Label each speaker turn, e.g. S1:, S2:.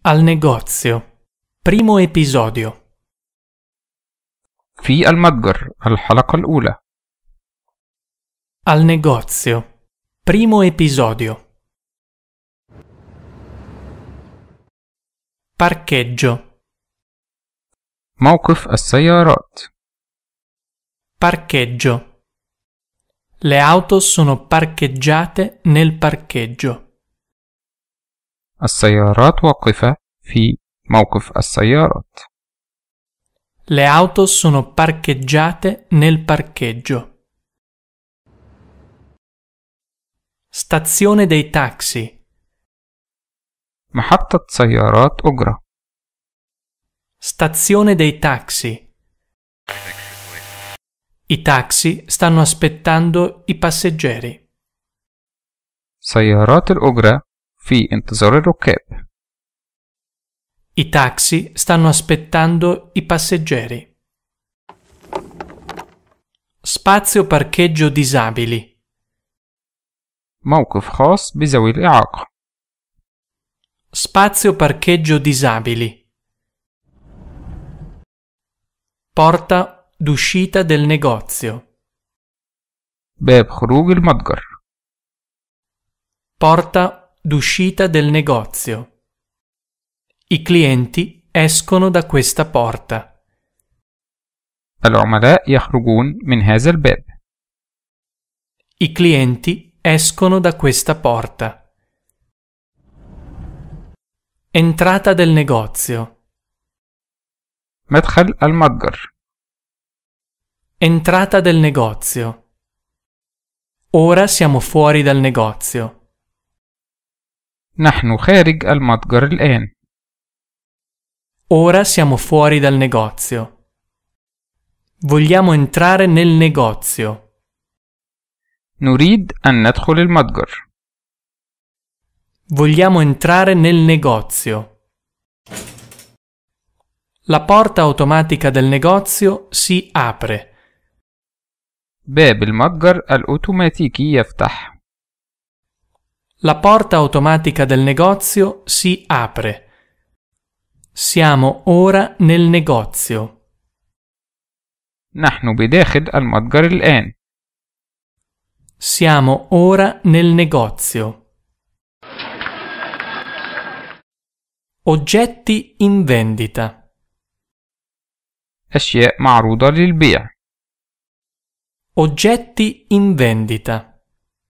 S1: Al negozio. Primo episodio. في المتجر الحلقة الأولى Al negozio. Primo episodio. Parcheggio. موقف السيارات Parcheggio. Le auto sono parcheggiate nel parcheggio.
S2: السيارات واقفة في موقف السيارات.
S1: Le auto sono parcheggiate nel parcheggio. Stazione dei taxi.
S2: محطة سيارات أجرة.
S1: Stazione dei taxi. I taxi stanno aspettando i passeggeri.
S2: سيارات الأجرة في انتظار الركاب.
S1: I taxi stanno aspettando i passeggeri. Spazio parcheggio disabili.
S2: موقف خاص بذوي
S1: الإعاقة. Spazio parcheggio disabili. Porta d'uscita del negozio.
S2: باب خروج المتجر.
S1: Porta d'uscita del negozio. I clienti escono da questa porta.
S2: العملاء يخرجون من هذا الباب.
S1: I clienti escono da questa porta. Entrata del negozio. مدخل المتجر. Entrata del negozio. Ora siamo fuori dal negozio. نحن خارج المتجر الآن. Ora siamo fuori dal negozio. Vogliamo entrare nel negozio. نريد أن ندخل المتجر. Vogliamo entrare nel negozio. La porta automatica del negozio si apre. باب المتجر الأوتوماتيكي يفتح. La porta automatica del negozio si apre. Siamo ora nel negozio. نحن بداخل المتجر الآن. Siamo ora nel negozio. Oggetti in vendita. أشياء معروضة للبيع. Oggetti in vendita.